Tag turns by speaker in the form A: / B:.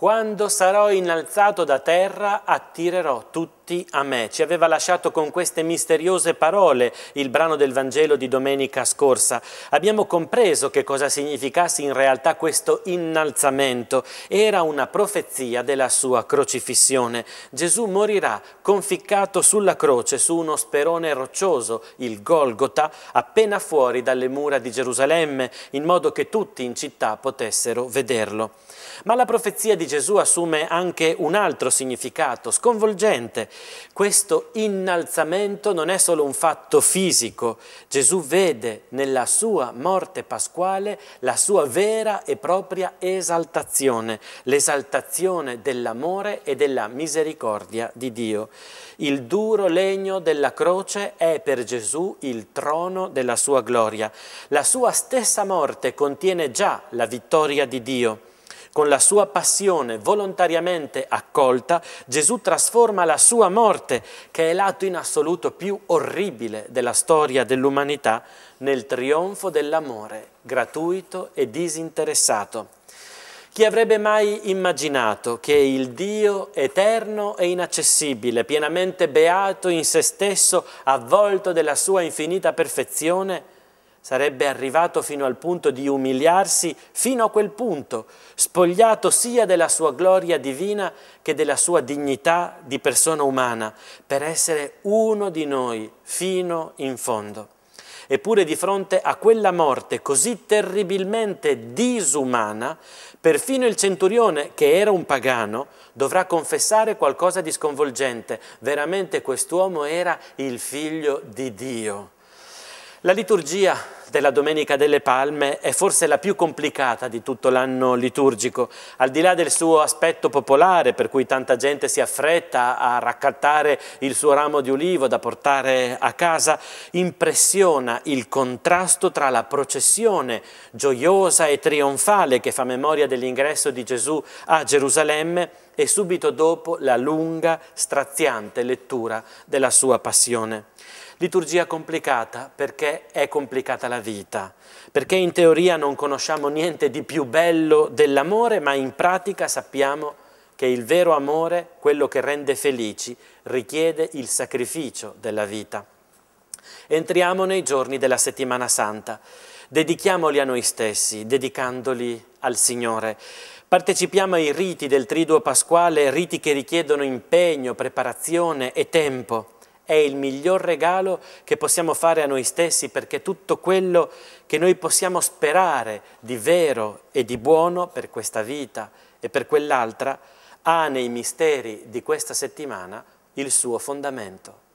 A: Quando sarò innalzato da terra attirerò tutti a me. Ci aveva lasciato con queste misteriose parole il brano del Vangelo di domenica scorsa. Abbiamo compreso che cosa significasse in realtà questo innalzamento. Era una profezia della sua crocifissione. Gesù morirà conficcato sulla croce su uno sperone roccioso, il Golgota, appena fuori dalle mura di Gerusalemme, in modo che tutti in città potessero vederlo. Ma la profezia di Gesù assume anche un altro significato sconvolgente. Questo innalzamento non è solo un fatto fisico. Gesù vede nella sua morte pasquale la sua vera e propria esaltazione, l'esaltazione dell'amore e della misericordia di Dio. Il duro legno della croce è per Gesù il trono della sua gloria. La sua stessa morte contiene già la vittoria di Dio. Con la sua passione volontariamente accolta, Gesù trasforma la sua morte, che è l'atto in assoluto più orribile della storia dell'umanità, nel trionfo dell'amore gratuito e disinteressato. Chi avrebbe mai immaginato che il Dio eterno e inaccessibile, pienamente beato in se stesso, avvolto della sua infinita perfezione, sarebbe arrivato fino al punto di umiliarsi, fino a quel punto, spogliato sia della sua gloria divina che della sua dignità di persona umana, per essere uno di noi fino in fondo. Eppure di fronte a quella morte così terribilmente disumana, perfino il centurione, che era un pagano, dovrà confessare qualcosa di sconvolgente. Veramente quest'uomo era il figlio di Dio. La liturgia della Domenica delle Palme è forse la più complicata di tutto l'anno liturgico, al di là del suo aspetto popolare per cui tanta gente si affretta a raccattare il suo ramo di ulivo da portare a casa, impressiona il contrasto tra la processione gioiosa e trionfale che fa memoria dell'ingresso di Gesù a Gerusalemme e subito dopo la lunga, straziante lettura della sua passione. Liturgia complicata perché è complicata la vita, perché in teoria non conosciamo niente di più bello dell'amore, ma in pratica sappiamo che il vero amore, quello che rende felici, richiede il sacrificio della vita. Entriamo nei giorni della settimana santa, dedichiamoli a noi stessi, dedicandoli al Signore. Partecipiamo ai riti del Triduo Pasquale, riti che richiedono impegno, preparazione e tempo è il miglior regalo che possiamo fare a noi stessi perché tutto quello che noi possiamo sperare di vero e di buono per questa vita e per quell'altra ha nei misteri di questa settimana il suo fondamento.